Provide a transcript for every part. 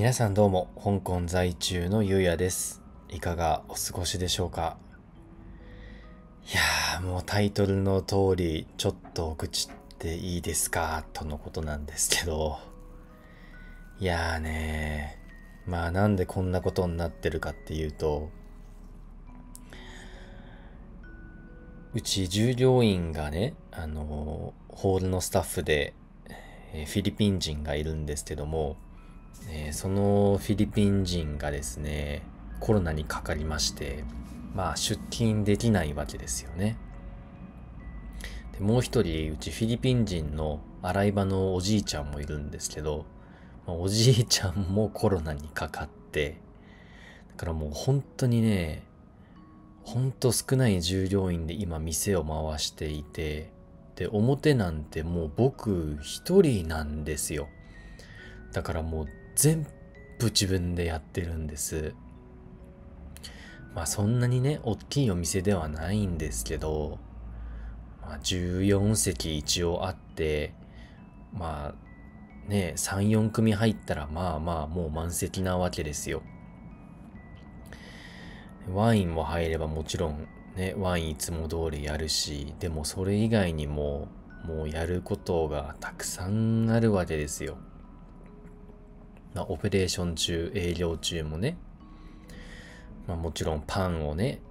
皆さんどうも、香港在中のゆうやです。いかがお過ごしでしょうかいやー、もうタイトルの通り、ちょっと愚痴っていいですかとのことなんですけど。いやーねー、まあなんでこんなことになってるかっていうと、うち従業員がね、あの、ホールのスタッフで、えフィリピン人がいるんですけども、えー、そのフィリピン人がですね、コロナにかかりまして、まあ出勤できないわけですよね。でもう一人、うちフィリピン人の洗い場のおじいちゃんもいるんですけど、おじいちゃんもコロナにかかって、だからもう本当にね、ほんと少ない従業員で今店を回していて、で、表なんてもう僕一人なんですよ。だからもう全部自分でやってるんです。まあそんなにね、おっきいお店ではないんですけど、まあ、14席一応あって、まあね、3、4組入ったらまあまあもう満席なわけですよ。ワインも入ればもちろんね、ワインいつも通りやるし、でもそれ以外にももうやることがたくさんあるわけですよ。まあ、オペレーション中、営業中もね、まあ、もちろんパンをね、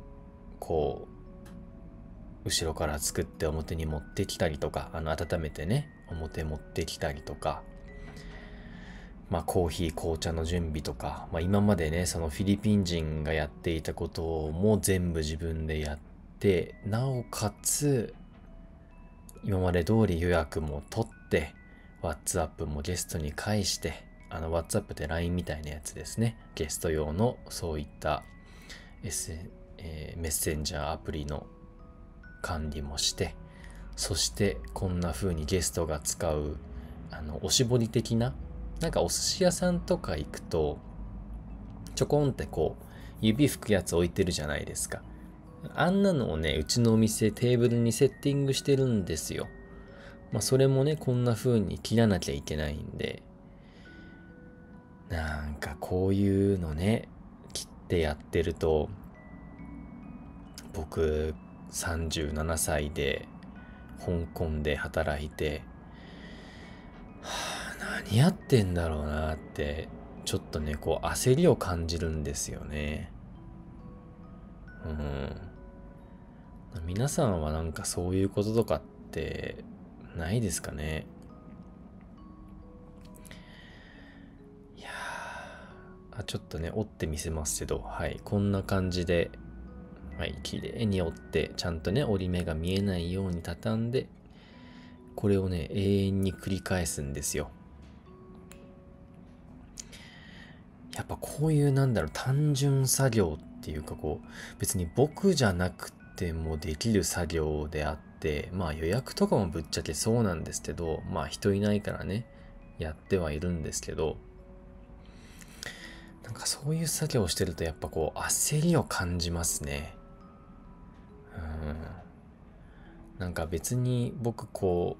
こう、後ろから作って表に持ってきたりとか、あの、温めてね、表持ってきたりとか、まあ、コーヒー、紅茶の準備とか、まあ、今までね、そのフィリピン人がやっていたことも全部自分でやって、なおかつ、今まで通り予約も取って、WhatsApp もゲストに返して、あの WhatsApp で LINE みたいなやつですね。ゲスト用のそういった、s えー、メッセンジャーアプリの管理もして、そしてこんな風にゲストが使うあのおしぼり的な、なんかお寿司屋さんとか行くと、ちょこんってこう指拭くやつ置いてるじゃないですか。あんなのをね、うちのお店テーブルにセッティングしてるんですよ。まあそれもね、こんな風に切らなきゃいけないんで、なんかこういうのね切ってやってると僕37歳で香港で働いて、はあ、何やってんだろうなってちょっとねこう焦りを感じるんですよねうん皆さんはなんかそういうこととかってないですかねあちょっとね、折ってみせますけど、はい、こんな感じで、はい、綺麗に折って、ちゃんとね、折り目が見えないように畳んで、これをね、永遠に繰り返すんですよ。やっぱこういうなんだろう、単純作業っていうかこう、別に僕じゃなくてもできる作業であって、まあ予約とかもぶっちゃけそうなんですけど、まあ人いないからね、やってはいるんですけど、なんかそういう作業をしてるとやっぱこう焦りを感じますね。うん。なんか別に僕こ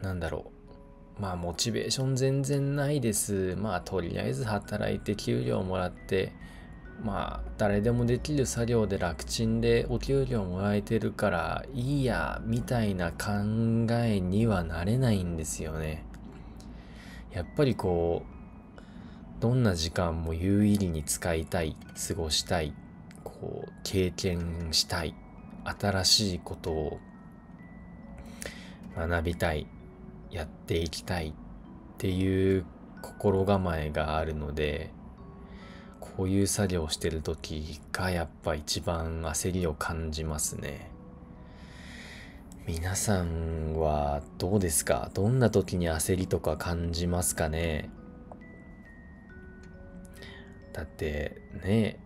う、なんだろう。まあモチベーション全然ないです。まあとりあえず働いて給料もらって、まあ誰でもできる作業で楽ちんでお給料もらえてるからいいやみたいな考えにはなれないんですよね。やっぱりこうどんな時間も有意義に使いたい、過ごしたい、こう、経験したい、新しいことを学びたい、やっていきたいっていう心構えがあるので、こういう作業をしてる時がやっぱ一番焦りを感じますね。皆さんはどうですかどんな時に焦りとか感じますかねだってね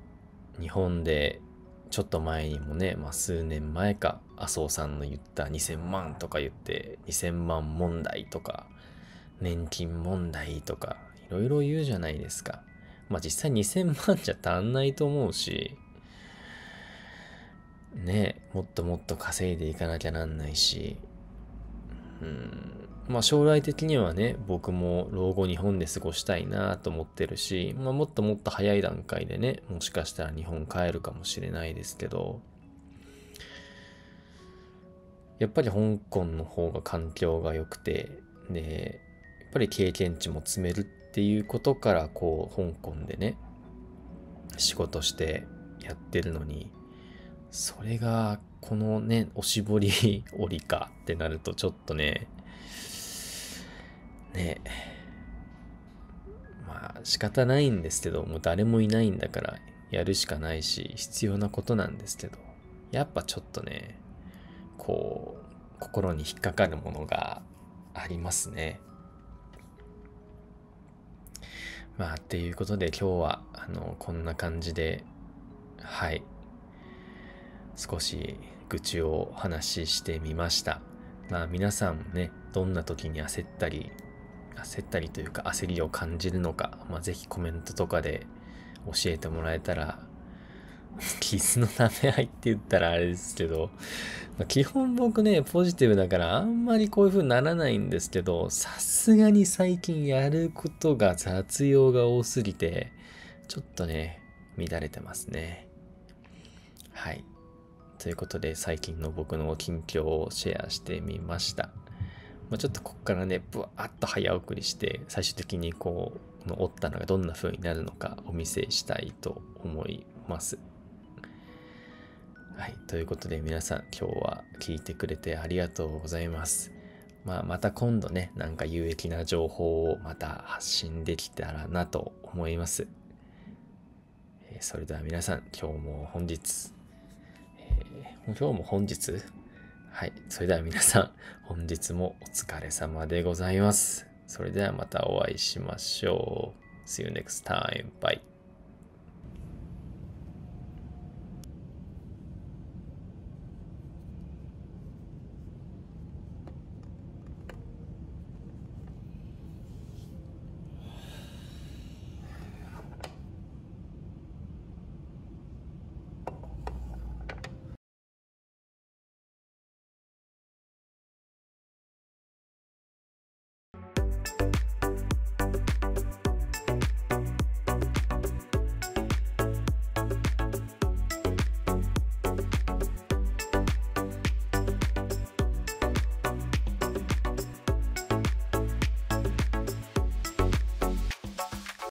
日本でちょっと前にもね、まあ、数年前か麻生さんの言った2000万とか言って2000万問題とか年金問題とかいろいろ言うじゃないですかまあ実際2000万じゃ足んないと思うしねもっともっと稼いでいかなきゃなんないしうんまあ、将来的にはね、僕も老後日本で過ごしたいなと思ってるし、まあ、もっともっと早い段階でね、もしかしたら日本帰るかもしれないですけど、やっぱり香港の方が環境が良くて、で、やっぱり経験値も積めるっていうことから、こう、香港でね、仕事してやってるのに、それが、このね、おしぼり折りかってなるとちょっとね、ねまあ仕方ないんですけど、もう誰もいないんだからやるしかないし、必要なことなんですけど、やっぱちょっとね、こう、心に引っかかるものがありますね。まあ、っていうことで今日は、あの、こんな感じで、はい、少し愚痴をお話ししてみました。まあ、皆さんもね、どんな時に焦ったり、焦ったりというか焦りを感じるのか、まあ、ぜひコメントとかで教えてもらえたら、傷 の舐め合いって言ったらあれですけど、まあ、基本僕ね、ポジティブだからあんまりこういう風にならないんですけど、さすがに最近やることが雑用が多すぎて、ちょっとね、乱れてますね。はい。ということで最近の僕の近況をシェアしてみました。まあ、ちょっとこっからね、ぶわっと早送りして、最終的にこう、の折ったのがどんな風になるのかお見せしたいと思います。はい。ということで皆さん今日は聞いてくれてありがとうございます。まあ、また今度ね、なんか有益な情報をまた発信できたらなと思います。それでは皆さん、今日も本日、えー、今日も本日はい。それでは皆さん、本日もお疲れ様でございます。それではまたお会いしましょう。See you next time. Bye.